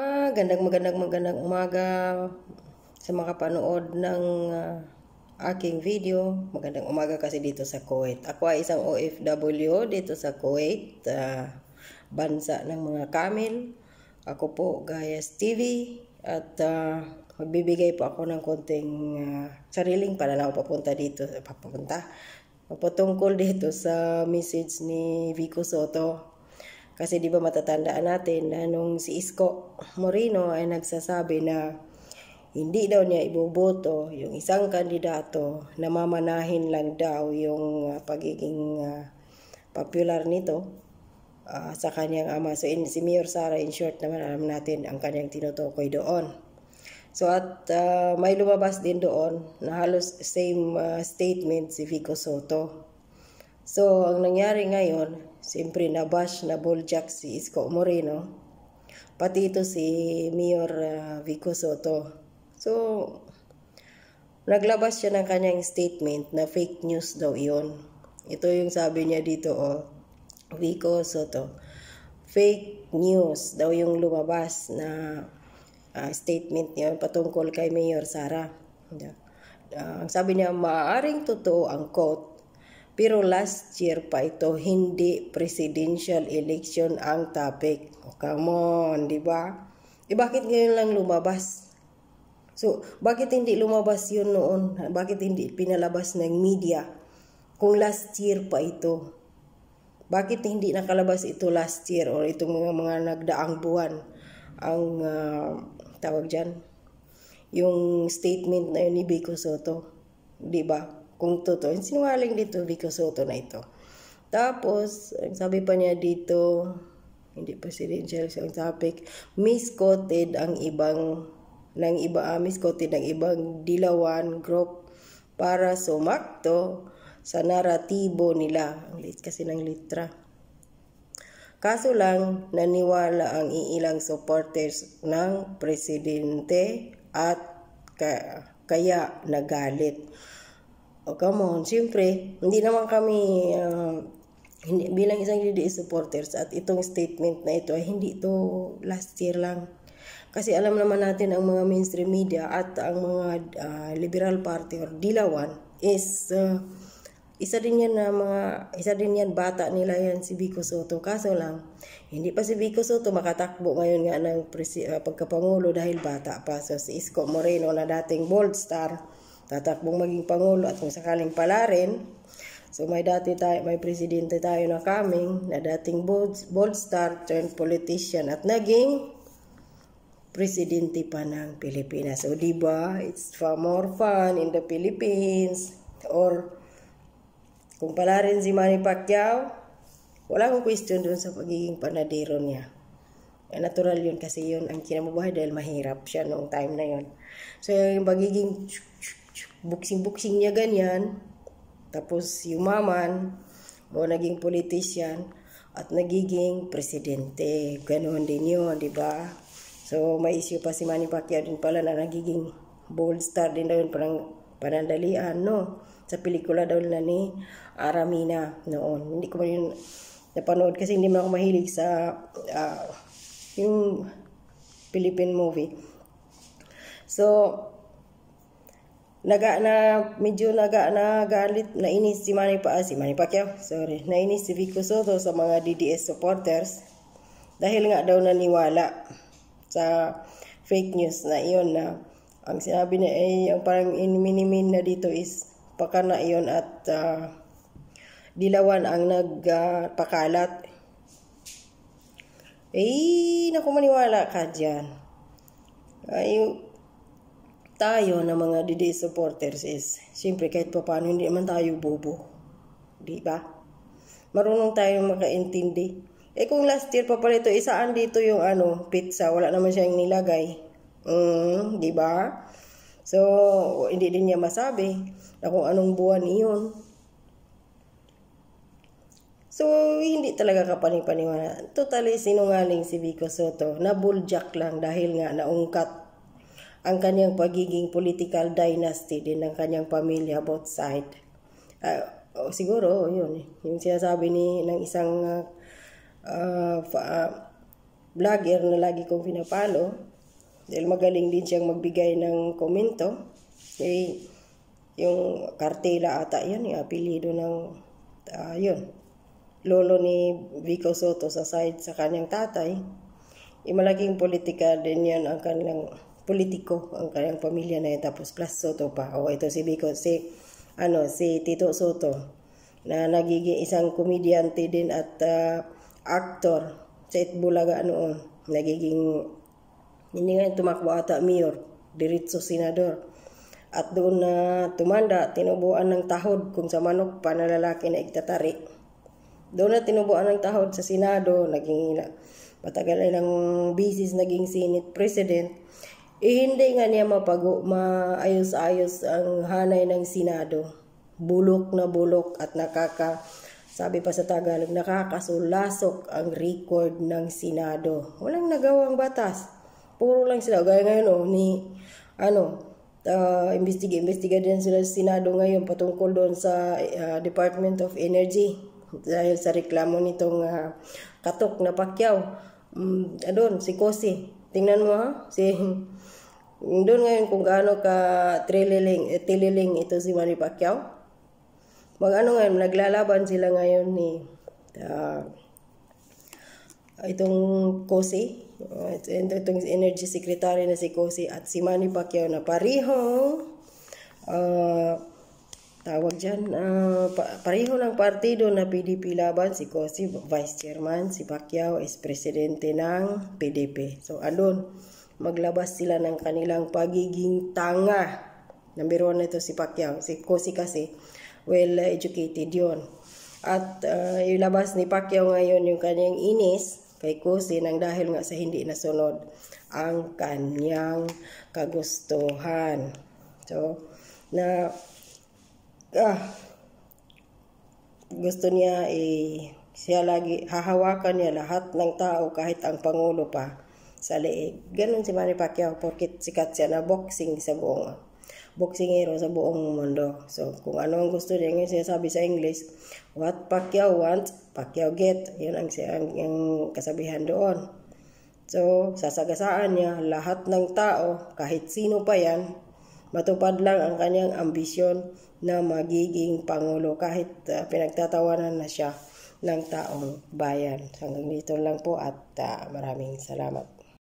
Magandang magandang magandang umaga sa mga panood ng uh, aking video. Magandang umaga kasi dito sa Kuwait. Ako ay isang OFW dito sa Kuwait, uh, bansa ng mga Kamil. Ako po Gayas TV at uh, magbibigay po ako ng konting uh, sariling pananaw papunta dito, papunta, Papatungkol dito sa message ni Vico Soto kasi di ba matatandaan natin na nung si Isko Moreno ay nagsasabi na hindi daw niya iboboto yung isang kandidato na mamanahin lang daw yung uh, pagiging uh, popular nito uh, sa kanyang ama. So in, si Mayor Sara in short naman alam natin ang kanyang tinutukoy doon. So at uh, may lumabas din doon na halos same uh, statement si Vico Soto So, ang nangyari ngayon, siyempre na-bash na buljak si Isko Moreno, pati ito si Mayor uh, Vico Soto. So, naglabas siya ng kanyang statement na fake news daw iyon. Ito yung sabi niya dito, oh, Vico Soto. Fake news daw yung lumabas na uh, statement niya patungkol kay Mayor Sara. Uh, sabi niya, maaring totoo ang quote pero last year pa ito, hindi presidential election ang topic. Oh, come on, di ba? Eh, bakit ngayon lang lumabas? So, bakit hindi lumabas yun noon? Bakit hindi pinalabas ng media? Kung last year pa ito. Bakit hindi nakalabas ito last year or itong mga, mga nagdaang buwan? Ang uh, tawag dyan? Yung statement na yun ni Biko Soto. ba? Diba? kung totoo. Sinungaling dito because Soto na ito. Tapos, ang sabi pa niya dito, hindi presidential ang topic, misquoted ang ibang ng iba uh, misquoted ang ibang dilawan group para sumakto sa naratibo nila. Ang liit kasi ng litra. Kaso lang, naniwala ang ilang supporters ng presidente at kaya, kaya nagalit. Oh, come on. Siyempre, hindi naman kami uh, hindi, bilang isang UDS supporters at itong statement na ito ay hindi ito last year lang. Kasi alam naman natin ang mga mainstream media at ang mga uh, liberal party or dilawan is uh, isa din yan na mga isa din yan bata nila yan si Vico Soto kaso lang hindi pa si Vico Soto makatakbo ngayon nga ng presi- uh, pagkapangulo dahil bata pa so si Isko Moreno na dating bold star tatakbong maging pangulo at kung sakaling pala rin, so may dati tayo, may presidente tayo na coming na dating bold, bold star turned politician at naging presidente pa ng Pilipinas. So, di ba? It's far more fun in the Philippines. Or, kung pala rin si Manny Pacquiao, wala akong question dun sa pagiging panadero niya. Eh, natural yun kasi yun ang kinamubahay dahil mahirap siya noong time na yun. So, yung pagiging buksing-buksing niya ganyan. Tapos umaman, o naging politician, at nagiging presidente. Ganon din yun, di ba? So, may issue pa si Manny Pacquiao din pala na nagiging bold star din daw parang panandalian, no? Sa pelikula daw na ni Aramina noon. Hindi ko man yun napanood kasi hindi man ako mahilig sa uh, yung Philippine movie. So, naga na medyo naga na galit na inis si Manny pa ah, si Manny Pacquiao sorry nainis si Vico Soto sa mga DDS supporters dahil nga daw naniwala sa fake news na iyon na ang sinabi niya ay eh, ang parang inminimin na dito is paka na iyon at uh, dilawan ang nagpakalat uh, eh naku maniwala ka dyan ay tayo na mga DD supporters is, siyempre kahit pa paano, hindi naman tayo bobo. Di ba? Marunong tayong makaintindi. Eh kung last year pa pala ito, isaan dito yung ano, pizza, wala naman siyang nilagay. Mm, di ba? So, hindi din niya masabi na kung anong buwan iyon. So, hindi talaga kapanipaniwala. Totally sinungaling si Vico Soto. na bulljack lang dahil nga naungkat ang kanyang pagiging political dynasty din ng kanyang pamilya both side. Uh, oh, siguro, yun. Eh. Yung sinasabi ni, ng isang uh, uh, vlogger na lagi kong pinapalo, dahil magaling din siyang magbigay ng komento, eh, yung kartela ata yun, yung eh, apelido ng, uh, yun, lolo ni Vico Soto sa side sa kanyang tatay, yung eh, malaking political din yan ang kanilang politiko ang kanyang pamilya na yun. Tapos plus Soto pa. O ito si Biko, si, ano, si Tito Soto na nagiging isang komedyante din at uh, actor sa Itbulaga noon. Nagiging, hindi nga tumakbo ata mayor, diritso senador. At doon na tumanda, tinubuan ng tahod kung sa manok pa na lalaki na igtatari. Doon na tinubuan ng tahod sa Senado, naging matagal ay ng bisis naging Senate President. Eh, hindi nga niya mapago, maayos-ayos ang hanay ng Senado. Bulok na bulok at nakaka, sabi pa sa Tagalog, nakakasulasok ang record ng Senado. Walang nagawang batas. Puro lang sila. Gaya ngayon, oh, ni, ano, uh, investiga, investiga din sila sa Senado ngayon patungkol doon sa uh, Department of Energy dahil sa reklamo nitong uh, katok na pakyaw. Um, mm, adon, si Kosi. Tingnan mo ha. Si doon ngayon kung gaano ka trililing, eh, tililing ito si Manny Pacquiao. Mag ano ngayon, naglalaban sila ngayon ni uh, itong Kosi, uh, itong energy secretary na si Kosi at si Manny Pacquiao na parihong uh, ah, tawag dyan, uh, pareho ng partido na PDP laban, si Cosi, Vice Chairman, si Pacquiao, is Presidente ng PDP. So, andun, maglabas sila ng kanilang pagiging tanga. Number one na ito si Pacquiao. Si Cosi kasi, well-educated yon At uh, ilabas ni Pacquiao ngayon yung kanyang inis kay Cosi nang dahil nga sa hindi nasunod ang kanyang kagustuhan. So, na ah, gusto niya eh, siya lagi hahawakan niya lahat ng tao kahit ang pangulo pa sa leeg. Ganun si Manny Pacquiao porkit sikat siya na boxing sa buong boxingero sa buong mundo. So, kung ano ang gusto niya, ngayon sinasabi sa English, what Pacquiao wants, Pacquiao get. Yun ang, ang, ang kasabihan doon. So, sasagasaan niya lahat ng tao, kahit sino pa yan, Matupad lang ang kanyang ambisyon na magiging Pangulo kahit uh, pinagtatawanan na siya ng taong bayan. Hanggang dito lang po at uh, maraming salamat.